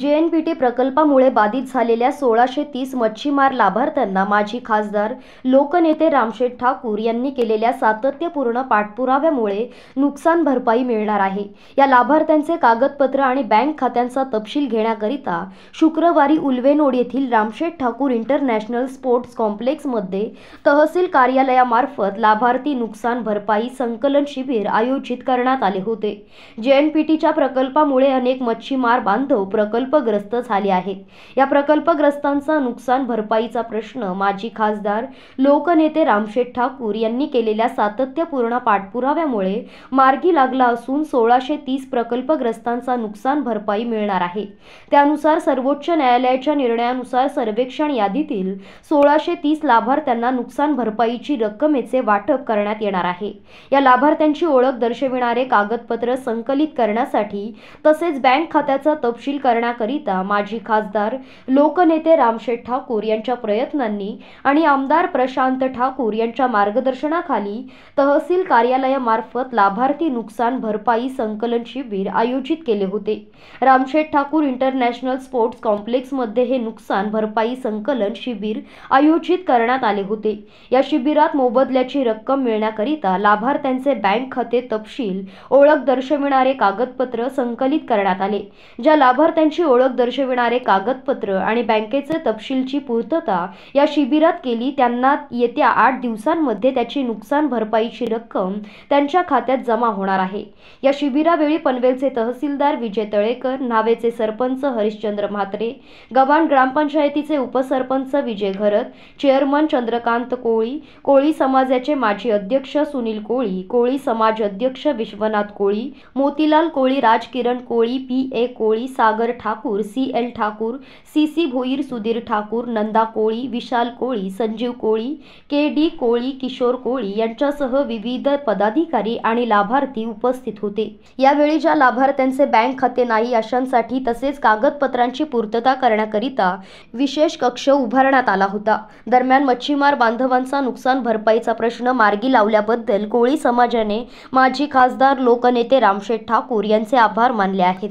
जे N P T प्रकल्पामुळे बाधित झालेल्या सोळाशे तीस मच्छीमार लाभार्थ्यांना माजी खासदार लोकनेते रामशेठ ठाकूर यांनी केलेल्या सातत्यपूर्ण पाठपुराव्यामुळे नुकसान भरपाई मिळणार आहे या लाभार्थ्यांचे कागदपत्र आणि बँक खात्यांचा तपशील घेण्याकरिता शुक्रवारी उल्वेनोड येथील रामशेठ ठाकूर इंटरनॅशनल स्पोर्ट्स कॉम्प्लेक्समध्ये तहसील कार्यालयामार्फत लाभार्थी नुकसान भरपाई संकलन शिबिर आयोजित करण्यात आले होते जे एन पी टीच्या प्रकल्पामुळे अनेक मच्छीमार बांधव प्रकल्प प्रकल्पग्रस्त झाले आहेत या प्रकल्पग्रस्तांचा नुकसान भरपाईचा प्रश्न माजी खासदार लोकनेते रामशेठ ठाकूर यांनी केलेल्या सातत्यपूर्ण पाठपुराव्यामुळे मार्गी लागला असून सोळाशे तीस प्रकल्पग्रस्तांचा नुकसान भरपाई मिळणार आहे त्यानुसार सर्वोच्च न्यायालयाच्या निर्णयानुसार सर्वेक्षण यादीतील सोळाशे तीस लाभार्थ्यांना नुकसान भरपाईची रक्कमेचे वाटप करण्यात येणार आहे या लाभार्थ्यांची ओळख दर्शविणारे कागदपत्र संकलित करण्यासाठी तसेच बँक खात्याचा तपशील करण्यासाठी करण्याकरिता माजी खासदार लोकनेते रामशेठ ठाकूर यांच्या प्रयत्नांनी आणि आमदार प्रशांत ठाकूर यांच्या मार्गदर्शनाखाली तहसील कार्यालयामार्फत लाभार्थी नुकसान भरपाई संकलन शिबिर आयोजित केले होते रामशेठ ठाकूर इंटरनॅशनल स्पोर्ट्स कॉम्प्लेक्समध्ये हे नुकसान भरपाई संकलन शिबिर आयोजित करण्यात आले होते या शिबिरात मोबदल्याची रक्कम मिळण्याकरिता लाभार्थ्यांचे बँक खाते तपशील ओळख दर्शविणारे कागदपत्र संकलित करण्यात आले ज्या लाभार्थ्यांच्या त्यांची ओळख दर्शविणारे कागदपत्र आणि बँकेचे तपशीलची पूर्तता या शिबिरात केली त्यांना येत्या आठ दिवसांमध्ये त्याची नुकसान भरपाईची रक्कम त्यांच्या खात्यात जमा होणार आहे या शिबिरावेळी पनवेलचे तहसीलदार विजय तळेकर नावेचे सरपंच हरिश्चंद्र म्हात्रे गव्हाण ग्रामपंचायतीचे उपसरपंच विजय घरत चेअरमन चंद्रकांत कोळी कोळी समाजाचे माजी अध्यक्ष सुनील कोळी कोळी समाज अध्यक्ष Vishwanath Koli Motilal Koli Rajkiran Koli P A Koli Sagar Thakur C L Thakur C C Bhoir Sudhir Thakur Nanda Koli Vishal Koli Sanjeev Koli K D Koli Kishor Koli यांच्यासह विविध पदाधिकारी आणि लाभार्थी उपस्थित होते यावेळी ज्या लाभार्थ्यांचे बँक खाते नाही अशांसाठी तसेच कागदपत्रांची पूर्तता करण्याकरिता विशेष कक्ष उभारण्यात आला होता दरम्यान मच्छीमार बांधवांचा नुकसान भरपाईचा प्रश्न मार्गी लावल्याबद्दल कोळी समाजाने माजी खासदार लोकनेते रामशेठ ठाकूर यांचे आभार मानले आहेत